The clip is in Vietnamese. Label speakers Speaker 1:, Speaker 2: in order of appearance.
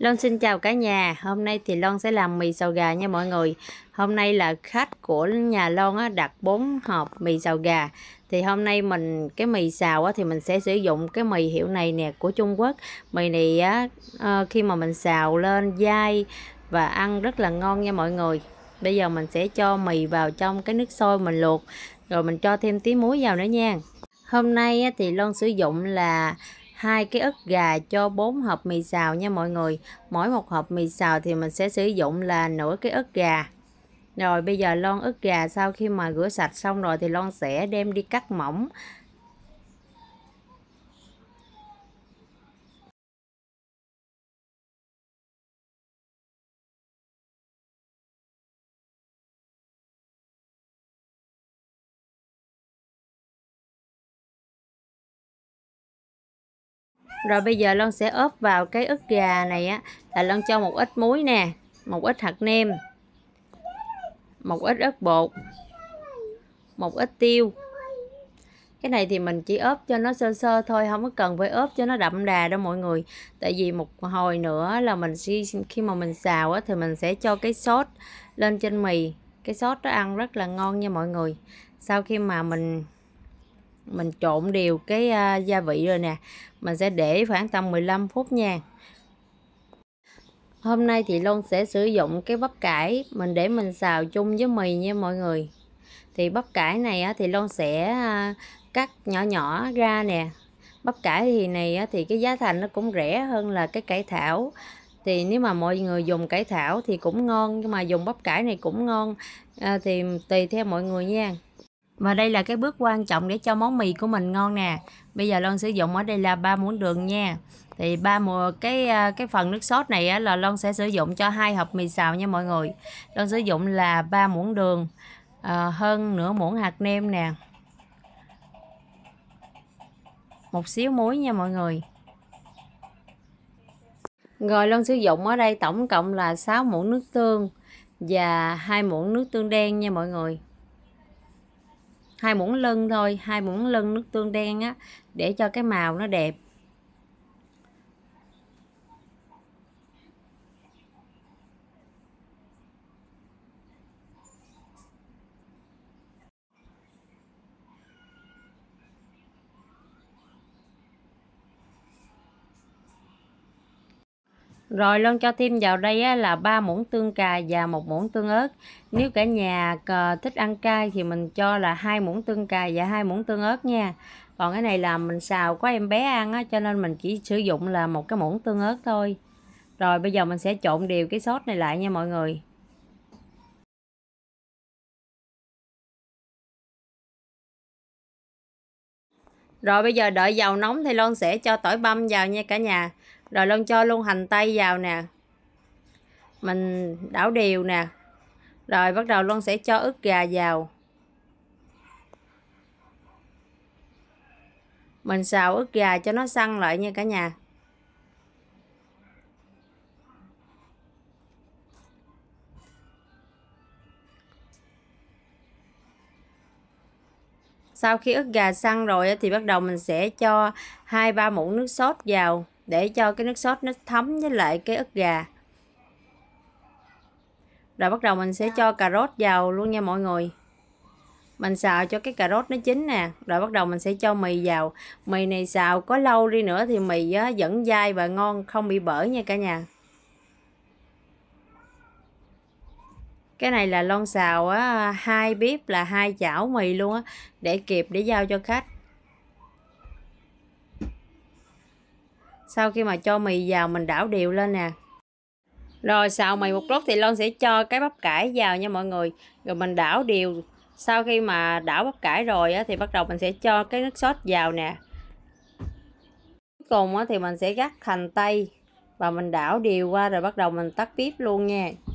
Speaker 1: Long xin chào cả nhà hôm nay thì Long sẽ làm mì xào gà nha mọi người hôm nay là khách của nhà Long á, đặt 4 hộp mì xào gà thì hôm nay mình cái mì xào á, thì mình sẽ sử dụng cái mì hiệu này nè của Trung Quốc mì này á, ờ, khi mà mình xào lên dai và ăn rất là ngon nha mọi người bây giờ mình sẽ cho mì vào trong cái nước sôi mình luộc rồi mình cho thêm tí muối vào nữa nha hôm nay á thì Long sử dụng là hai cái ức gà cho bốn hộp mì xào nha mọi người mỗi một hộp mì xào thì mình sẽ sử dụng là nửa cái ức gà rồi bây giờ lon ức gà sau khi mà rửa sạch xong rồi thì lon sẽ đem đi cắt mỏng rồi bây giờ lân sẽ ốp vào cái ức gà này á là lân cho một ít muối nè một ít hạt nêm một ít ớt bột một ít tiêu cái này thì mình chỉ ốp cho nó sơ sơ thôi không có cần phải ốp cho nó đậm đà đâu mọi người tại vì một hồi nữa là mình khi mà mình xào á, thì mình sẽ cho cái sốt lên trên mì cái sốt nó ăn rất là ngon nha mọi người sau khi mà mình mình trộn đều cái uh, gia vị rồi nè mình sẽ để khoảng tầm 15 phút nha hôm nay thì Long sẽ sử dụng cái bắp cải mình để mình xào chung với mì nha mọi người thì bắp cải này thì Long sẽ à, cắt nhỏ nhỏ ra nè bắp cải thì này thì cái giá thành nó cũng rẻ hơn là cái cải thảo thì nếu mà mọi người dùng cải thảo thì cũng ngon nhưng mà dùng bắp cải này cũng ngon à, thì tùy theo mọi người nha và đây là cái bước quan trọng để cho món mì của mình ngon nè. Bây giờ Lon sử dụng ở đây là 3 muỗng đường nha. Thì ba mùa cái à, cái phần nước sốt này á, là Lon sẽ sử dụng cho hai hộp mì xào nha mọi người. Lon sử dụng là 3 muỗng đường, à, hơn nửa muỗng hạt nêm nè. Một xíu muối nha mọi người. Rồi Lon sử dụng ở đây tổng cộng là 6 muỗng nước tương và hai muỗng nước tương đen nha mọi người hai muỗng lưng thôi hai muỗng lưng nước tương đen á để cho cái màu nó đẹp Rồi Loan cho thêm vào đây là 3 muỗng tương cà và một muỗng tương ớt. Nếu cả nhà ờ, thích ăn cay thì mình cho là hai muỗng tương cà và hai muỗng tương ớt nha. Còn cái này là mình xào có em bé ăn á, cho nên mình chỉ sử dụng là một cái muỗng tương ớt thôi. Rồi bây giờ mình sẽ trộn đều cái sốt này lại nha mọi người. Rồi bây giờ đợi dầu nóng thì Loan sẽ cho tỏi băm vào nha cả nhà rồi lon cho luôn hành tây vào nè mình đảo đều nè rồi bắt đầu lon sẽ cho ức gà vào mình xào ức gà cho nó săn lại nha cả nhà sau khi ức gà săn rồi thì bắt đầu mình sẽ cho hai ba muỗng nước sốt vào để cho cái nước sốt nó thấm với lại cái ức gà rồi bắt đầu mình sẽ cho cà rốt vào luôn nha mọi người mình xào cho cái cà rốt nó chín nè rồi bắt đầu mình sẽ cho mì vào mì này xào có lâu đi nữa thì mì vẫn dai và ngon không bị bở nha cả nhà cái này là lon xào á hai bếp là hai chảo mì luôn á để kịp để giao cho khách sau khi mà cho mì vào mình đảo đều lên nè rồi xào mì một lúc thì long sẽ cho cái bắp cải vào nha mọi người rồi mình đảo đều sau khi mà đảo bắp cải rồi á, thì bắt đầu mình sẽ cho cái nước sốt vào nè cuối cùng á, thì mình sẽ gắt hành tây và mình đảo đều qua rồi bắt đầu mình tắt bếp luôn nha